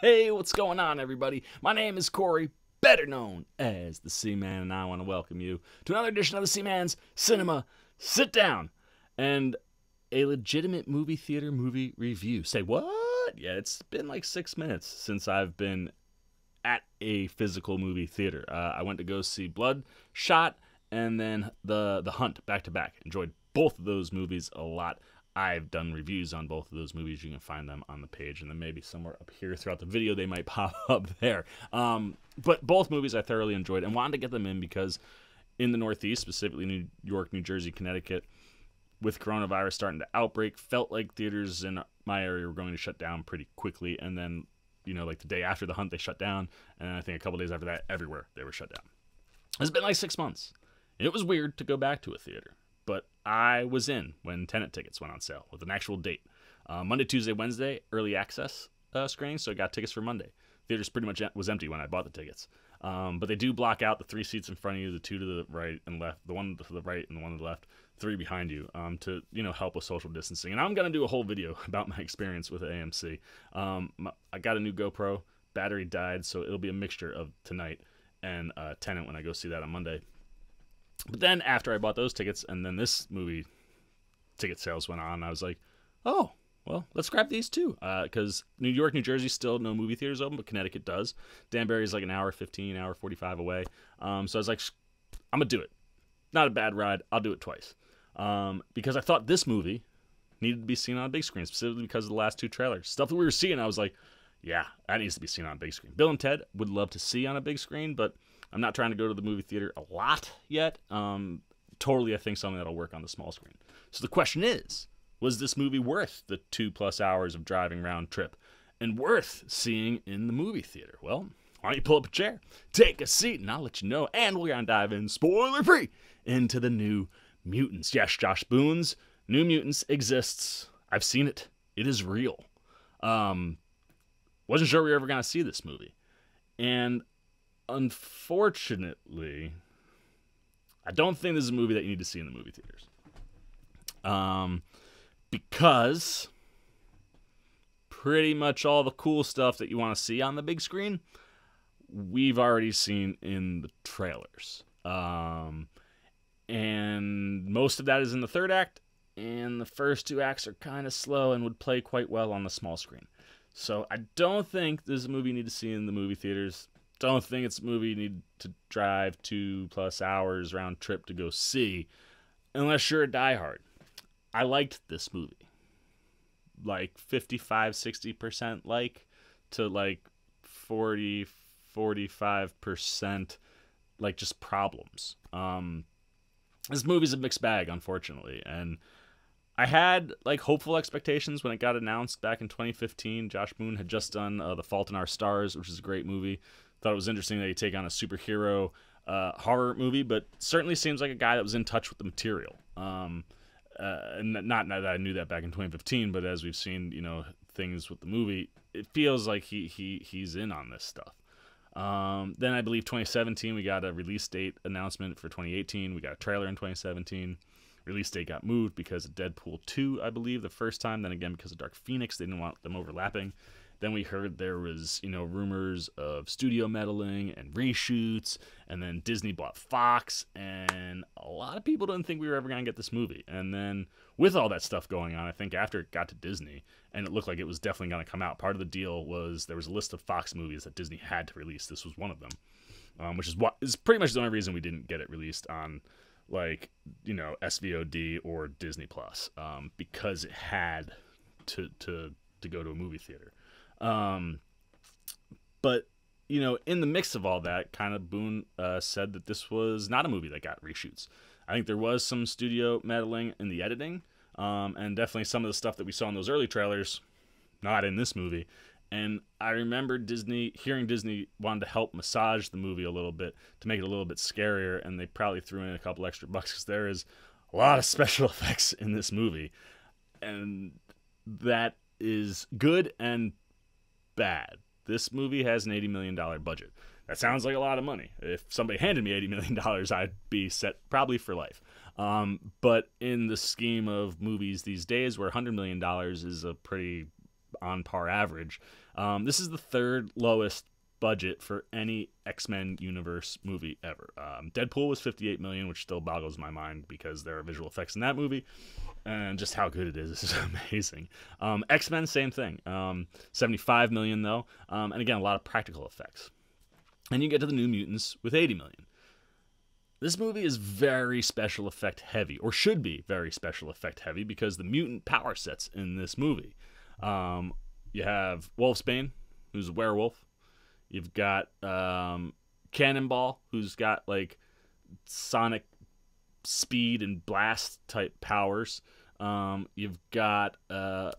Hey, what's going on, everybody? My name is Corey, better known as the Seaman, and I want to welcome you to another edition of the Seaman's Cinema Sit Down and a legitimate movie theater movie review. Say what? Yeah, it's been like six minutes since I've been at a physical movie theater. Uh, I went to go see Bloodshot and then the the Hunt back to back. Enjoyed both of those movies a lot. I've done reviews on both of those movies. You can find them on the page, and then maybe somewhere up here throughout the video they might pop up there. Um, but both movies I thoroughly enjoyed and wanted to get them in because in the Northeast, specifically New York, New Jersey, Connecticut, with coronavirus starting to outbreak, felt like theaters in my area were going to shut down pretty quickly. And then, you know, like the day after the hunt, they shut down, and I think a couple days after that, everywhere they were shut down. It's been like six months. It was weird to go back to a theater but I was in when tenant tickets went on sale with an actual date. Uh, Monday, Tuesday, Wednesday, early access uh, screening, so I got tickets for Monday. Theater's pretty much was empty when I bought the tickets. Um, but they do block out the three seats in front of you, the two to the right and left, the one to the right and the one to the left, three behind you, um, to you know help with social distancing. And I'm gonna do a whole video about my experience with AMC. Um, I got a new GoPro, battery died, so it'll be a mixture of tonight and uh, Tenant when I go see that on Monday. But then after I bought those tickets and then this movie ticket sales went on, I was like, oh, well, let's grab these too. Because uh, New York, New Jersey, still no movie theaters open, but Connecticut does. Danbury is like an hour 15, hour 45 away. Um, so I was like, I'm going to do it. Not a bad ride. I'll do it twice. Um, because I thought this movie needed to be seen on a big screen, specifically because of the last two trailers. Stuff that we were seeing, I was like, yeah, that needs to be seen on a big screen. Bill and Ted would love to see on a big screen, but I'm not trying to go to the movie theater a lot yet. Um, totally, I think something that'll work on the small screen. So the question is, was this movie worth the two plus hours of driving round trip, and worth seeing in the movie theater? Well, why don't you pull up a chair, take a seat, and I'll let you know. And we're gonna dive in spoiler free into the new mutants. Yes, Josh Boone's New Mutants exists. I've seen it. It is real. Um, wasn't sure we were ever gonna see this movie, and unfortunately, I don't think this is a movie that you need to see in the movie theaters. Um, because pretty much all the cool stuff that you want to see on the big screen, we've already seen in the trailers. Um, and most of that is in the third act, and the first two acts are kind of slow and would play quite well on the small screen. So I don't think this is a movie you need to see in the movie theaters don't think it's a movie you need to drive two plus hours round trip to go see, unless you're a diehard. I liked this movie. Like 55, 60% like to like 40, 45% like just problems. Um, this movie's a mixed bag, unfortunately. And I had like hopeful expectations when it got announced back in 2015. Josh Moon had just done uh, The Fault in Our Stars, which is a great movie. Thought it was interesting that he take on a superhero uh, horror movie, but certainly seems like a guy that was in touch with the material. Um, uh, and not, not that I knew that back in 2015, but as we've seen, you know, things with the movie, it feels like he he he's in on this stuff. Um, then I believe 2017 we got a release date announcement for 2018. We got a trailer in 2017. Release date got moved because of Deadpool 2, I believe, the first time. Then again because of Dark Phoenix, they didn't want them overlapping. Then we heard there was, you know, rumors of studio meddling and reshoots, and then Disney bought Fox, and a lot of people didn't think we were ever going to get this movie. And then with all that stuff going on, I think after it got to Disney, and it looked like it was definitely going to come out, part of the deal was there was a list of Fox movies that Disney had to release. This was one of them, um, which is what is pretty much the only reason we didn't get it released on like you know SVOD or Disney Plus um, because it had to to to go to a movie theater. Um, but you know, in the mix of all that, kind of Boone uh, said that this was not a movie that got reshoots. I think there was some studio meddling in the editing, um, and definitely some of the stuff that we saw in those early trailers, not in this movie. And I remember Disney hearing Disney wanted to help massage the movie a little bit to make it a little bit scarier, and they probably threw in a couple extra bucks because there is a lot of special effects in this movie, and that is good and bad. This movie has an $80 million budget. That sounds like a lot of money. If somebody handed me $80 million, I'd be set probably for life. Um, but in the scheme of movies these days, where $100 million is a pretty on par average, um, this is the third lowest budget for any X-Men universe movie ever. Um, Deadpool was 58 million, which still boggles my mind because there are visual effects in that movie, and just how good it is is amazing. Um, X-Men, same thing, um, 75 million though, um, and again a lot of practical effects. And you get to the New Mutants with 80 million. This movie is very special effect heavy, or should be very special effect heavy, because the mutant power sets in this movie. Um, you have Wolfsbane, who's a werewolf You've got um, Cannonball, who's got like sonic speed and blast type powers. Um, you've got uh,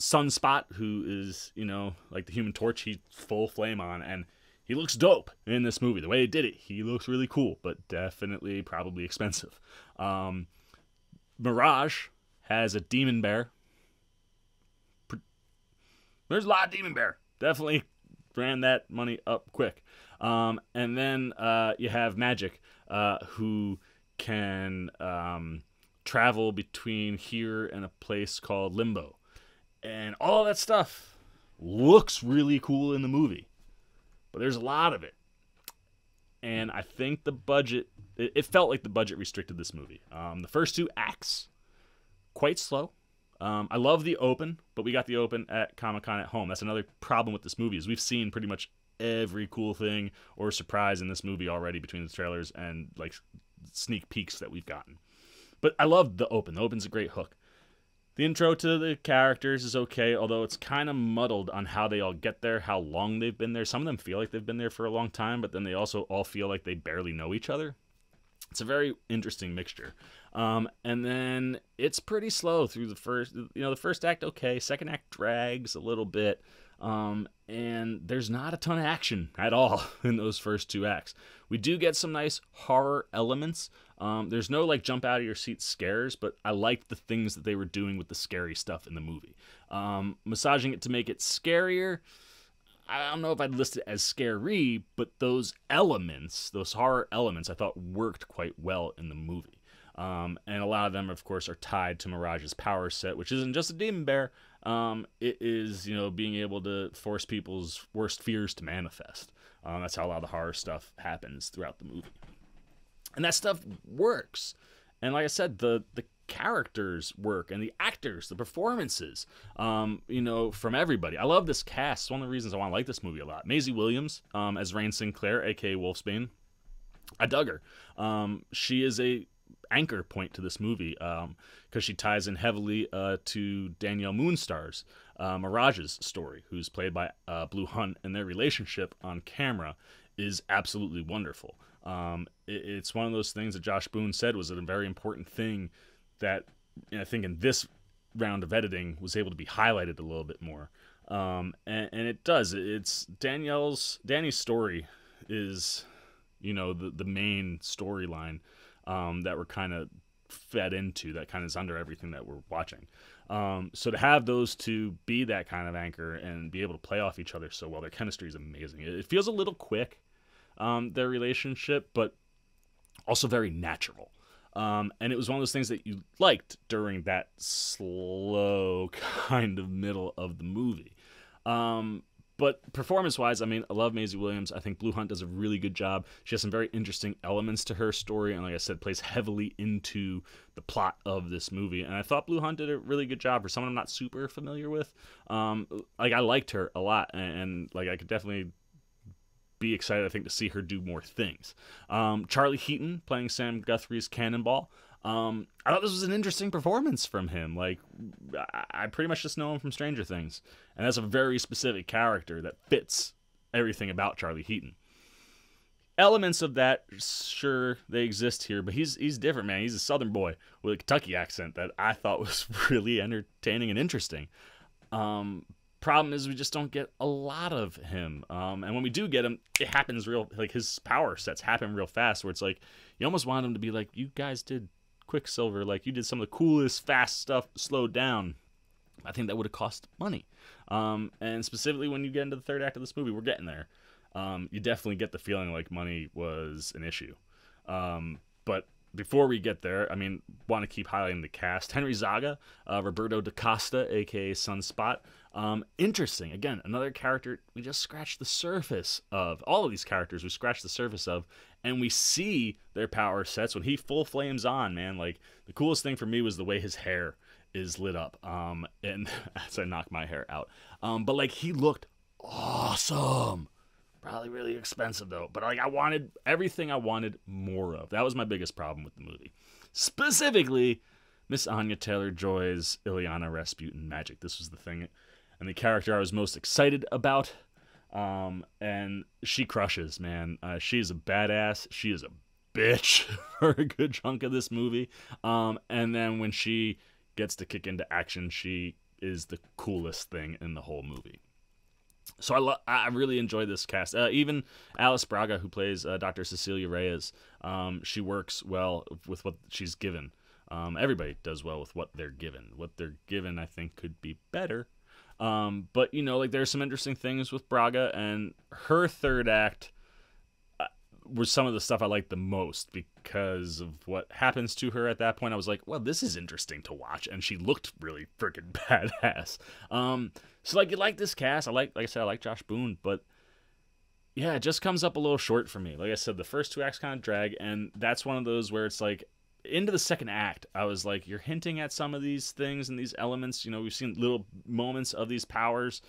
Sunspot, who is you know like the Human Torch. He's full flame on, and he looks dope in this movie. The way he did it, he looks really cool, but definitely probably expensive. Um, Mirage has a demon bear. There's a lot of demon bear. Definitely ran that money up quick. Um, and then uh, you have Magic, uh, who can um, travel between here and a place called Limbo. And all that stuff looks really cool in the movie, but there's a lot of it. And I think the budget, it, it felt like the budget restricted this movie. Um, the first two acts, quite slow um, I love the open, but we got the open at Comic Con at home. That's another problem with this movie is we've seen pretty much every cool thing or surprise in this movie already between the trailers and like sneak peeks that we've gotten. But I love the open. The open's a great hook. The intro to the characters is okay, although it's kind of muddled on how they all get there, how long they've been there. Some of them feel like they've been there for a long time, but then they also all feel like they barely know each other. It's a very interesting mixture. Um, and then it's pretty slow through the first, you know, the first act, okay. Second act drags a little bit. Um, and there's not a ton of action at all in those first two acts. We do get some nice horror elements. Um, there's no like jump out of your seat scares, but I liked the things that they were doing with the scary stuff in the movie. Um, massaging it to make it scarier. I don't know if I'd list it as scary, but those elements, those horror elements, I thought worked quite well in the movie. Um, and a lot of them, of course, are tied to Mirage's power set, which isn't just a demon bear. Um, it is, you know, being able to force people's worst fears to manifest. Um, that's how a lot of the horror stuff happens throughout the movie, and that stuff works. And like I said, the the characters work and the actors, the performances, um, you know, from everybody. I love this cast. It's one of the reasons I want to like this movie a lot. Maisie Williams um, as Rain Sinclair, aka Wolfsbane. I dug her. Um, she is a anchor point to this movie because um, she ties in heavily uh, to Danielle Moonstar's uh, Mirage's story, who's played by uh, Blue Hunt, and their relationship on camera is absolutely wonderful. Um, it, it's one of those things that Josh Boone said was a very important thing that I think in this round of editing was able to be highlighted a little bit more. Um, and, and it does. It's Danielle's Danny's story is, you know, the the main storyline um, that we're kind of fed into that kind of is under everything that we're watching. Um, so to have those two be that kind of anchor and be able to play off each other so well, their chemistry is amazing. It, feels a little quick, um, their relationship, but also very natural. Um, and it was one of those things that you liked during that slow kind of middle of the movie. Um, but performance wise, I mean, I love Maisie Williams. I think Blue Hunt does a really good job. She has some very interesting elements to her story, and like I said, plays heavily into the plot of this movie. And I thought Blue Hunt did a really good job for someone I'm not super familiar with. Um, like I liked her a lot, and, and like I could definitely be excited, I think, to see her do more things. Um, Charlie Heaton playing Sam Guthrie's Cannonball. Um, I thought this was an interesting performance from him. Like, I pretty much just know him from Stranger Things, and that's a very specific character that fits everything about Charlie Heaton. Elements of that, sure, they exist here, but he's he's different, man. He's a Southern boy with a Kentucky accent that I thought was really entertaining and interesting. Um, problem is we just don't get a lot of him um, and when we do get him it happens real like his power sets happen real fast where it's like you almost want him to be like you guys did Quicksilver, like you did some of the coolest fast stuff slowed down. I think that would have cost money. Um, and specifically when you get into the third act of this movie, we're getting there. Um, you definitely get the feeling like money was an issue. Um, but before we get there, I mean, want to keep highlighting the cast. Henry Zaga, uh, Roberto Da Costa, aka Sunspot, um, interesting. Again, another character we just scratched the surface of. All of these characters we scratched the surface of, and we see their power sets when he full flames on. Man, like the coolest thing for me was the way his hair is lit up. Um, and as I knock my hair out, um, but like he looked awesome. Probably really expensive though, but like I wanted everything I wanted more of. That was my biggest problem with the movie, specifically Miss Anya Taylor Joy's Ileana Rasputin magic. This was the thing and the character I was most excited about. Um, and she crushes, man. Uh, she's a badass. She is a bitch for a good chunk of this movie. Um, and then when she gets to kick into action, she is the coolest thing in the whole movie. So I, lo- I really enjoy this cast. Uh, even Alice Braga, who plays uh, Dr. Cecilia Reyes, um, she works well with what she's given. Um, everybody does well with what they're given. What they're given, I think, could be better, um, but you know, like there's some interesting things with Braga and her third act uh, was some of the stuff I liked the most because of what happens to her at that point. I was like, well, this is interesting to watch, and she looked really freaking badass. Um, so like, you like this cast? I like, like I said, I like Josh Boone, but yeah, it just comes up a little short for me. Like I said, the first two acts kind of drag, and that's one of those where it's like into the second act, I was like, you're hinting at some of these things and these elements. You know, we've seen little moments of these powers,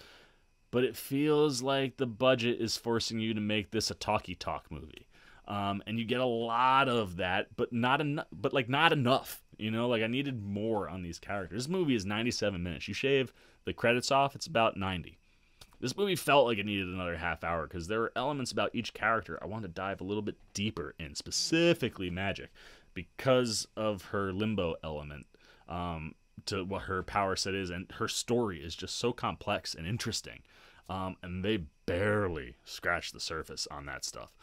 but it feels like the budget is forcing you to make this a talkie talk movie. Um, and you get a lot of that, but not enough. But like not enough. You know, like I needed more on these characters. This movie is 97 minutes. You shave the credits off, it's about 90. This movie felt like it needed another half hour because there were elements about each character I wanted to dive a little bit deeper in, specifically magic because of her limbo element um, to what her power set is, and her story is just so complex and interesting. Um, and they barely scratch the surface on that stuff,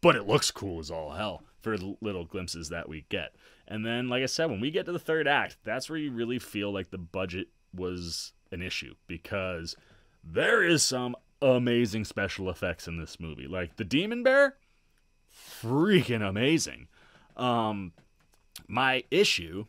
but it looks cool as all hell for the little glimpses that we get. And then, like I said, when we get to the third act, that's where you really feel like the budget was an issue because there is some amazing special effects in this movie. Like the demon bear, freaking amazing. Um, my issue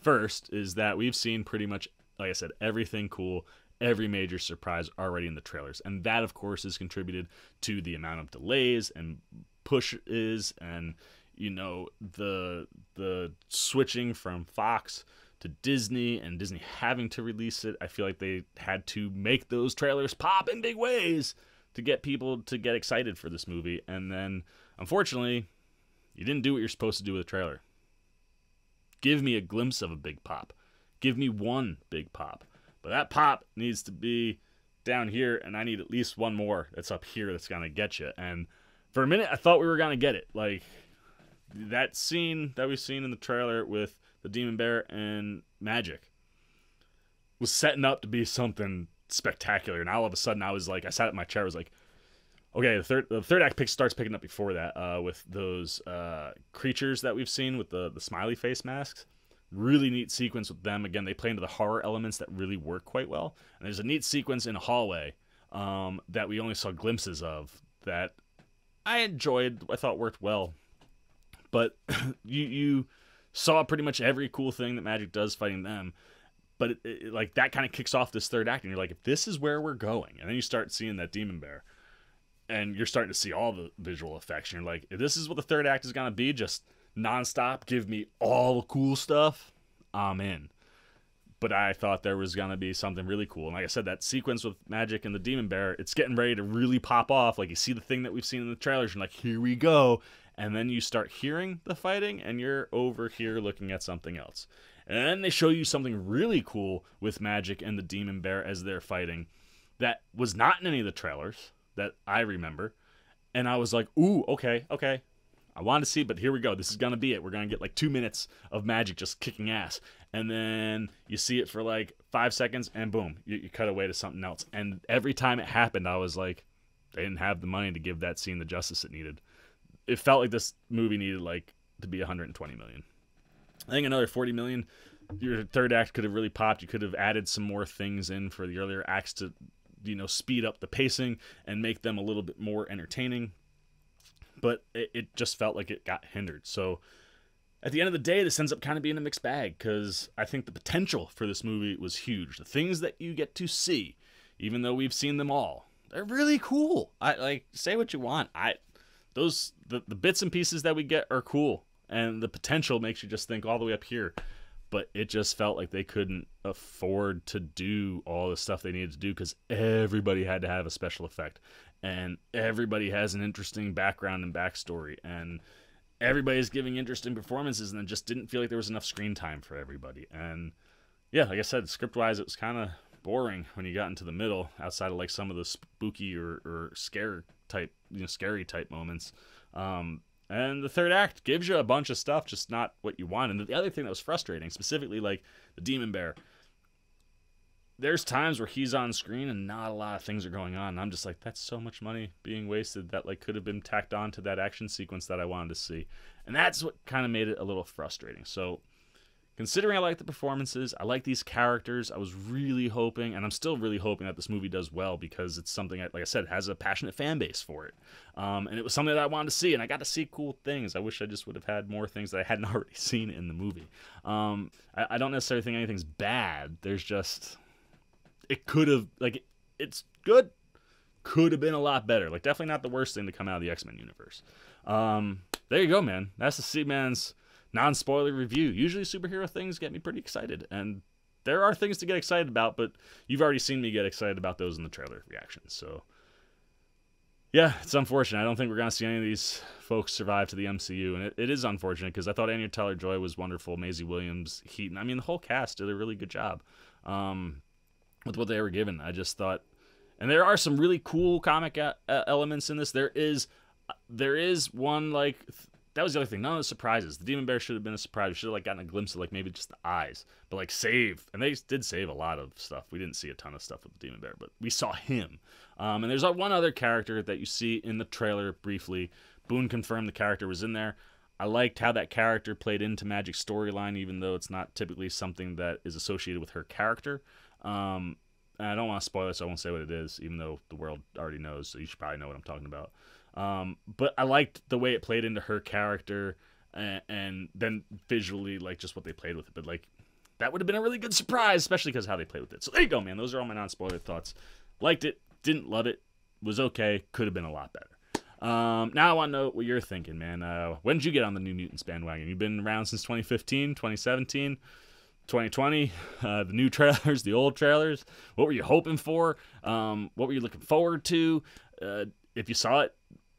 first is that we've seen pretty much, like I said, everything cool, every major surprise already in the trailers. And that, of course, is contributed to the amount of delays and pushes and, you know, the the switching from Fox to Disney and Disney having to release it. I feel like they had to make those trailers pop in big ways to get people to get excited for this movie. And then, unfortunately, you didn't do what you're supposed to do with a trailer. Give me a glimpse of a big pop. Give me one big pop. But that pop needs to be down here, and I need at least one more that's up here that's going to get you. And for a minute, I thought we were going to get it. Like, that scene that we've seen in the trailer with the Demon Bear and Magic was setting up to be something spectacular. And all of a sudden, I was like, I sat in my chair, I was like, Okay, the third the third act pick starts picking up before that uh, with those uh, creatures that we've seen with the the smiley face masks. Really neat sequence with them. Again, they play into the horror elements that really work quite well. And there's a neat sequence in a hallway um, that we only saw glimpses of that I enjoyed. I thought worked well, but you you saw pretty much every cool thing that Magic does fighting them. But it, it, like that kind of kicks off this third act, and you're like, if this is where we're going, and then you start seeing that demon bear and you're starting to see all the visual effects. And you're like, this is what the third act is gonna be, just nonstop. Give me all the cool stuff. I'm in. But I thought there was gonna be something really cool. And like I said, that sequence with Magic and the Demon Bear, it's getting ready to really pop off. Like you see the thing that we've seen in the trailers, and like, here we go. And then you start hearing the fighting, and you're over here looking at something else. And then they show you something really cool with Magic and the Demon Bear as they're fighting that was not in any of the trailers that I remember. And I was like, ooh, okay, okay. I wanted to see, but here we go. This is going to be it. We're going to get like two minutes of magic just kicking ass. And then you see it for like five seconds, and boom, you, you cut away to something else. And every time it happened, I was like, they didn't have the money to give that scene the justice it needed. It felt like this movie needed like to be 120 million. I think another 40 million your third act could have really popped. You could have added some more things in for the earlier acts to you know speed up the pacing and make them a little bit more entertaining but it, it just felt like it got hindered so at the end of the day this ends up kind of being a mixed bag because i think the potential for this movie was huge the things that you get to see even though we've seen them all they're really cool i like say what you want i those the, the bits and pieces that we get are cool and the potential makes you just think all the way up here but it just felt like they couldn't afford to do all the stuff they needed to do because everybody had to have a special effect and everybody has an interesting background and backstory and everybody's giving interesting performances and it just didn't feel like there was enough screen time for everybody and yeah like i said script wise it was kind of boring when you got into the middle outside of like some of the spooky or, or scare type you know scary type moments um, and the third act gives you a bunch of stuff, just not what you want. And the other thing that was frustrating, specifically like the Demon Bear, there's times where he's on screen and not a lot of things are going on. And I'm just like, that's so much money being wasted that like could have been tacked on to that action sequence that I wanted to see. And that's what kind of made it a little frustrating. So Considering I like the performances, I like these characters, I was really hoping, and I'm still really hoping that this movie does well because it's something, that, like I said, has a passionate fan base for it. Um, and it was something that I wanted to see, and I got to see cool things. I wish I just would have had more things that I hadn't already seen in the movie. Um, I, I don't necessarily think anything's bad. There's just, it could have, like, it's good, could have been a lot better. Like, definitely not the worst thing to come out of the X Men universe. Um, there you go, man. That's the Sea Man's non spoiler review. Usually, superhero things get me pretty excited, and there are things to get excited about, but you've already seen me get excited about those in the trailer reactions. So, yeah, it's unfortunate. I don't think we're going to see any of these folks survive to the MCU, and it, it is unfortunate because I thought Anya Taylor Joy was wonderful, Maisie Williams, Heaton. I mean, the whole cast did a really good job um, with what they were given. I just thought, and there are some really cool comic a- elements in this. There is, uh, there is one like that was the other thing. None of the surprises. The demon bear should have been a surprise. We should have like gotten a glimpse of like maybe just the eyes, but like save. And they did save a lot of stuff. We didn't see a ton of stuff with the demon bear, but we saw him. Um, and there's one other character that you see in the trailer briefly. Boone confirmed the character was in there. I liked how that character played into Magic's storyline, even though it's not typically something that is associated with her character. Um, and I don't want to spoil it, so I won't say what it is, even though the world already knows. So you should probably know what I'm talking about. Um, but I liked the way it played into her character, and, and then visually, like just what they played with it. But like, that would have been a really good surprise, especially because how they played with it. So there you go, man. Those are all my non-spoiler thoughts. Liked it, didn't love it, was okay, could have been a lot better. Um, now I want to know what you're thinking, man. Uh, when did you get on the New Mutants bandwagon? You've been around since 2015, 2017, 2020. Uh, the new trailers, the old trailers. What were you hoping for? Um, what were you looking forward to? Uh, if you saw it,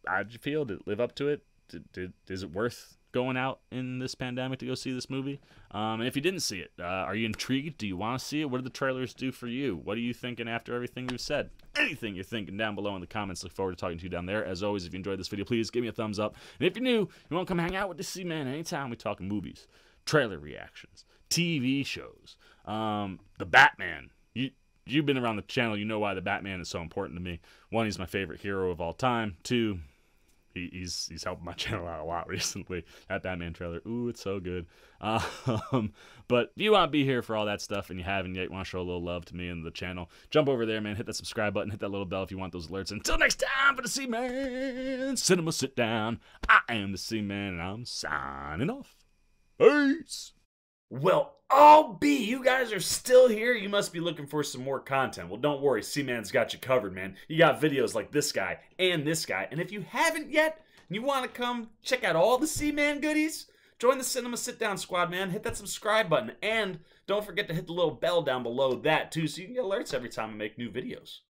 how did you feel? Did it live up to it? Did, did is it worth going out in this pandemic to go see this movie? Um, and if you didn't see it, uh, are you intrigued? Do you want to see it? What do the trailers do for you? What are you thinking after everything we've said? Anything you're thinking down below in the comments. Look forward to talking to you down there. As always, if you enjoyed this video, please give me a thumbs up. And if you're new, you want to come hang out with the C-Man anytime we talk movies, trailer reactions, TV shows, um, the Batman. You, you've been around the channel. You know why the Batman is so important to me. One, he's my favorite hero of all time. Two, he, he's he's helped my channel out a lot recently. That Batman trailer, ooh, it's so good. Um, but if you want to be here for all that stuff and you haven't yet, want to show a little love to me and the channel, jump over there, man. Hit that subscribe button, hit that little bell if you want those alerts. Until next time for the Sea Man Cinema Sit Down. I am the Sea Man and I'm signing off. Peace. Well, I'll be. You guys are still here. You must be looking for some more content. Well, don't worry. C-Man's got you covered, man. You got videos like this guy and this guy. And if you haven't yet and you want to come check out all the C-Man goodies, join the Cinema Sit Down Squad, man. Hit that subscribe button. And don't forget to hit the little bell down below that, too, so you can get alerts every time I make new videos.